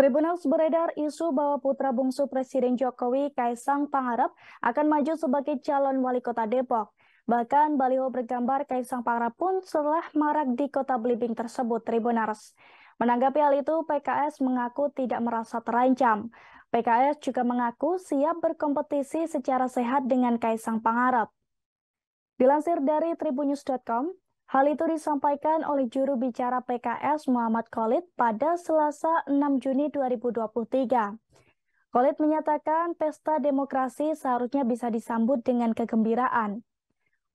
Tribunals beredar isu bahwa putra bungsu Presiden Jokowi, Kaisang Pangarep, akan maju sebagai calon wali kota Depok. Bahkan baliho bergambar Kaisang Pangarep pun setelah marak di kota Blibing tersebut, Tribunars. Menanggapi hal itu, PKS mengaku tidak merasa terancam. PKS juga mengaku siap berkompetisi secara sehat dengan Kaisang Pangarep. Dilansir dari tribunnews.com, Hal itu disampaikan oleh juru bicara PKS Muhammad Khalid pada Selasa 6 Juni 2023. Khalid menyatakan pesta demokrasi seharusnya bisa disambut dengan kegembiraan.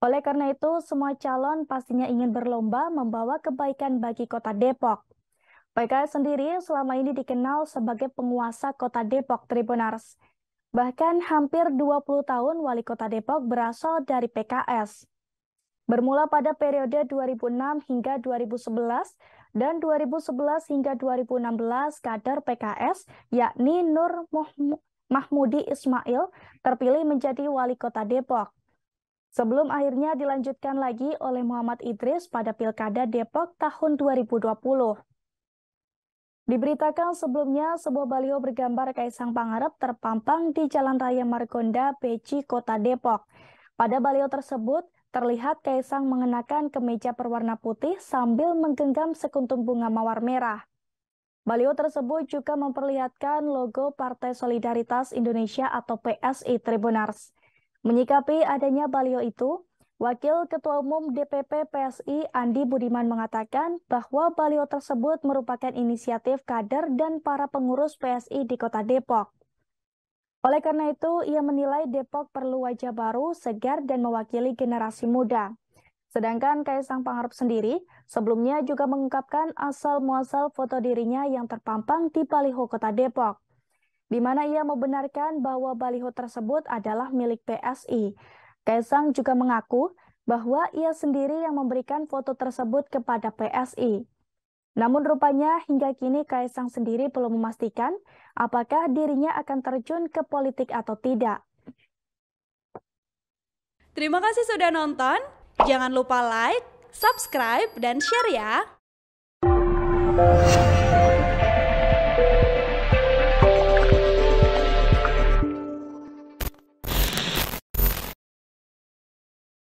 Oleh karena itu, semua calon pastinya ingin berlomba membawa kebaikan bagi kota Depok. PKS sendiri selama ini dikenal sebagai penguasa kota Depok Tribunars. Bahkan hampir 20 tahun wali kota Depok berasal dari PKS bermula pada periode 2006 hingga 2011 dan 2011 hingga 2016 kader PKS yakni Nur Mahmudi Ismail terpilih menjadi wali kota Depok. Sebelum akhirnya dilanjutkan lagi oleh Muhammad Idris pada Pilkada Depok tahun 2020. Diberitakan sebelumnya, sebuah baliho bergambar Kaisang Pangarep terpampang di Jalan Raya Margonda, Peci, Kota Depok. Pada baliho tersebut, Terlihat Kaisang mengenakan kemeja berwarna putih sambil menggenggam sekuntum bunga mawar merah. Baliho tersebut juga memperlihatkan logo Partai Solidaritas Indonesia atau PSI Tribunars. Menyikapi adanya baliho itu, Wakil Ketua Umum DPP PSI Andi Budiman mengatakan bahwa baliho tersebut merupakan inisiatif kader dan para pengurus PSI di Kota Depok. Oleh karena itu, ia menilai Depok perlu wajah baru, segar, dan mewakili generasi muda. Sedangkan Kaisang Pangarep sendiri sebelumnya juga mengungkapkan asal-muasal foto dirinya yang terpampang di Baliho Kota Depok. Di mana ia membenarkan bahwa baliho tersebut adalah milik PSI. Kaisang juga mengaku bahwa ia sendiri yang memberikan foto tersebut kepada PSI. Namun rupanya hingga kini Kaisang sendiri belum memastikan apakah dirinya akan terjun ke politik atau tidak. Terima kasih sudah nonton. Jangan lupa like, subscribe, dan share ya.